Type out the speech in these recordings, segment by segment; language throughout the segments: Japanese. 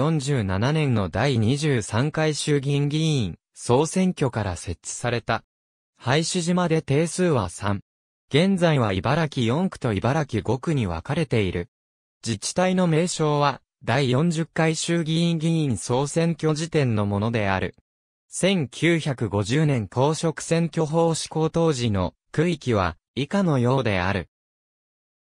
47年の第23回衆議院議員、総選挙から設置された。廃止島で定数は3。現在は茨城4区と茨城5区に分かれている。自治体の名称は、第40回衆議院議員総選挙時点のものである。1950年公職選挙法施行当時の区域は以下のようである。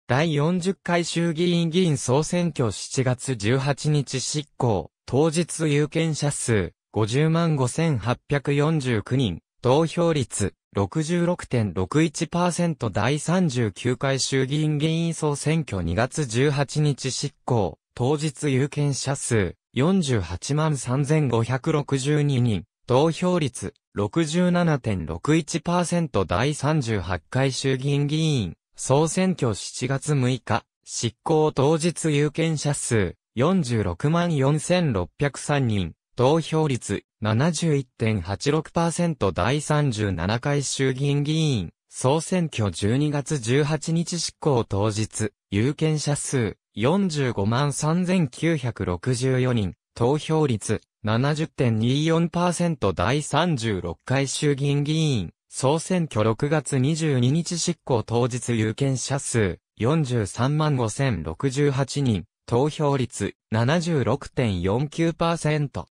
第40回衆議院議員総選挙7月18日執行、当日有権者数50万5849人、投票率66.61%第39回衆議院議員総選挙2月18日執行、当日有権者数48万3562人、投票率67.61%第38回衆議院議員総選挙7月6日、執行当日有権者数46万4603人、投票率71.86%第37回衆議院議員、総選挙12月18日執行当日、有権者数45万3964人、投票率70.24%第36回衆議院議員、総選挙6月22日執行当日有権者数43万5068人、投票率76.49%。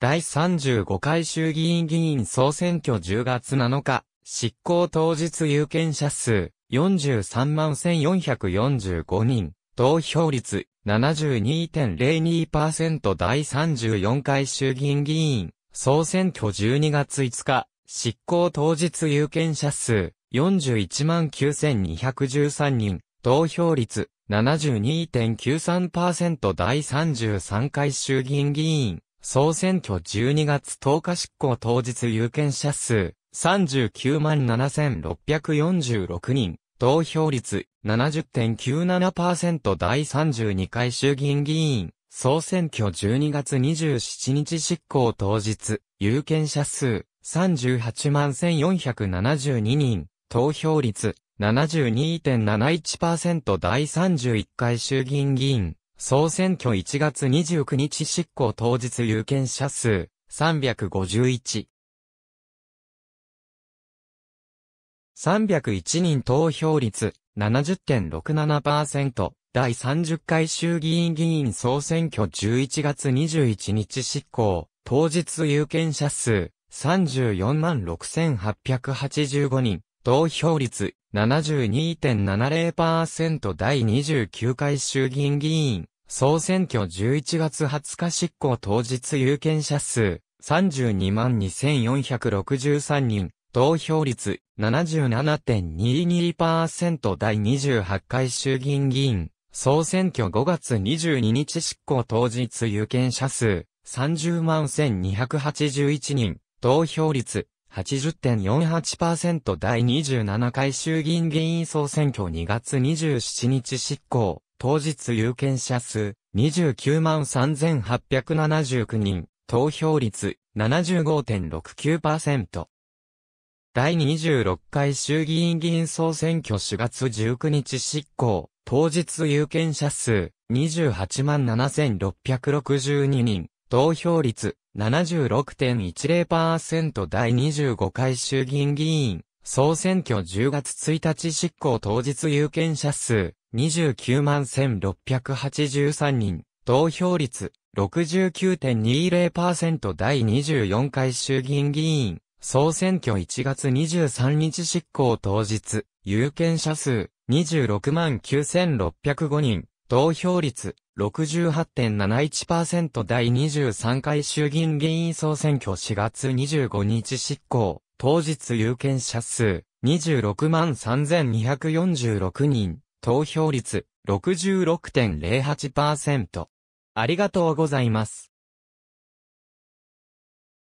第35回衆議院議員総選挙10月7日、執行当日有権者数43万1445人、投票率72.02%第34回衆議院議員、総選挙12月5日、執行当日有権者数419,213人、投票率72.93%第33回衆議院議員、総選挙12月10日執行当日有権者数397,646人、投票率70.97%第32回衆議院議員、総選挙12月27日執行当日、有権者数38万1472人、投票率72.71%第31回衆議院議員、総選挙1月29日執行当日有権者数、351。301人投票率70.67%第30回衆議院議員総選挙11月21日執行当日有権者数34万6885人、投票率72.70%第29回衆議院議員、総選挙11月20日執行当日有権者数、32万2463人、投票率77.22%第28回衆議院議員、総選挙5月22日執行当日有権者数、30万1281人、投票率80.48%第27回衆議院議員総選挙2月27日執行、当日有権者数29万3879人、投票率75.69%。第26回衆議院議員総選挙4月19日執行、当日有権者数28万7662人、投票率76.10%第25回衆議院議員、総選挙10月1日執行当日有権者数29万1683人、投票率69.20%第24回衆議院議員、総選挙1月23日執行当日、有権者数26万9605人、投票率68.71%第23回衆議院議員総選挙4月25日執行、当日有権者数26万3246人、投票率66.08%。ありがとうございます。